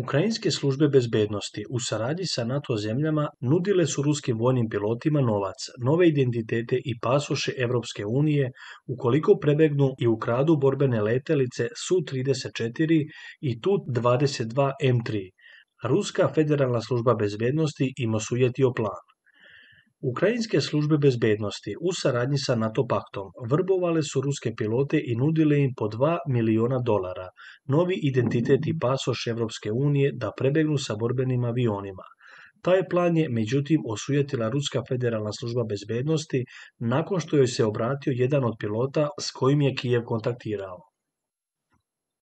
Ukrajinske službe bezbednosti u saradnji sa NATO zemljama nudile su ruskim vojnim pilotima novac, nove identitete i pasoše Evropske unije ukoliko prebegnu i ukradu borbene letelice Su-34 i Tu-22M3. Ruska federalna služba bezbednosti ima sujetio plan. Ukrajinske službe bezbednosti u saradnji sa NATO paktom vrbovale su ruske pilote i nudile im po 2 miliona dolara, novi identitet i pasoš Evropske unije da prebegnu sa borbenim avionima. Taj plan je međutim osujetila Ruska federalna služba bezbednosti nakon što joj se obratio jedan od pilota s kojim je Kijev kontaktirao.